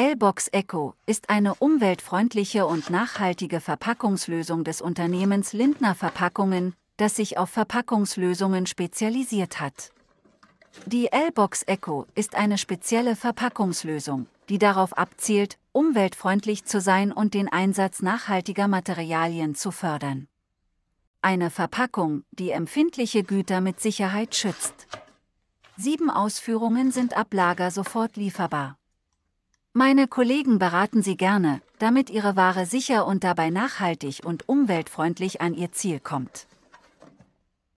L-Box Echo ist eine umweltfreundliche und nachhaltige Verpackungslösung des Unternehmens Lindner Verpackungen, das sich auf Verpackungslösungen spezialisiert hat. Die L-Box Echo ist eine spezielle Verpackungslösung, die darauf abzielt, umweltfreundlich zu sein und den Einsatz nachhaltiger Materialien zu fördern. Eine Verpackung, die empfindliche Güter mit Sicherheit schützt. Sieben Ausführungen sind ab Lager sofort lieferbar. Meine Kollegen beraten Sie gerne, damit Ihre Ware sicher und dabei nachhaltig und umweltfreundlich an Ihr Ziel kommt.